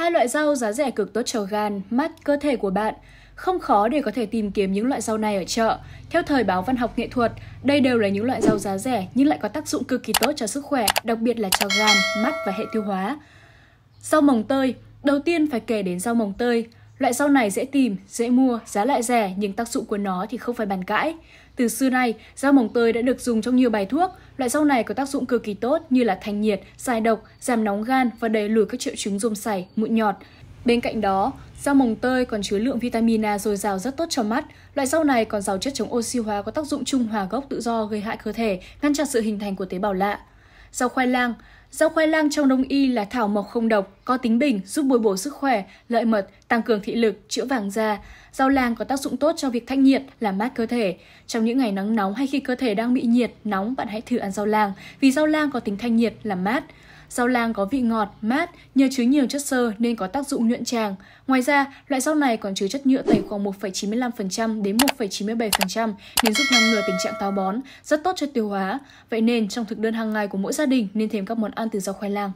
hai loại rau giá rẻ cực tốt cho gan, mắt, cơ thể của bạn. Không khó để có thể tìm kiếm những loại rau này ở chợ. Theo thời báo văn học nghệ thuật, đây đều là những loại rau giá rẻ nhưng lại có tác dụng cực kỳ tốt cho sức khỏe, đặc biệt là cho gan, mắt và hệ tiêu hóa. Rau mồng tơi Đầu tiên phải kể đến rau mồng tơi. Loại rau này dễ tìm, dễ mua, giá lại rẻ nhưng tác dụng của nó thì không phải bàn cãi. Từ xưa nay, rau mồng tơi đã được dùng trong nhiều bài thuốc. Loại rau này có tác dụng cực kỳ tốt như là thanh nhiệt, giải độc, giảm nóng gan và đẩy lùi các triệu chứng rôm sảy, mụn nhọt. Bên cạnh đó, rau mồng tơi còn chứa lượng vitamin A dồi dào rất tốt cho mắt. Loại rau này còn giàu chất chống oxy hóa có tác dụng trung hòa gốc tự do gây hại cơ thể, ngăn chặn sự hình thành của tế bào lạ. Rau khoai lang Rau khoai lang trong đông y là thảo mộc không độc, có tính bình, giúp bồi bổ sức khỏe, lợi mật, tăng cường thị lực, chữa vàng da. Rau lang có tác dụng tốt cho việc thanh nhiệt, làm mát cơ thể. Trong những ngày nắng nóng hay khi cơ thể đang bị nhiệt, nóng, bạn hãy thử ăn rau lang, vì rau lang có tính thanh nhiệt, làm mát. Rau lang có vị ngọt, mát, nhờ chứa nhiều chất xơ nên có tác dụng nhuận tràng. Ngoài ra, loại rau này còn chứa chất nhựa tẩy khoảng 1,95% đến 1,97% nên giúp ngăn ngừa tình trạng táo bón, rất tốt cho tiêu hóa. Vậy nên trong thực đơn hàng ngày của mỗi gia đình nên thêm các món ăn từ rau khoai lang.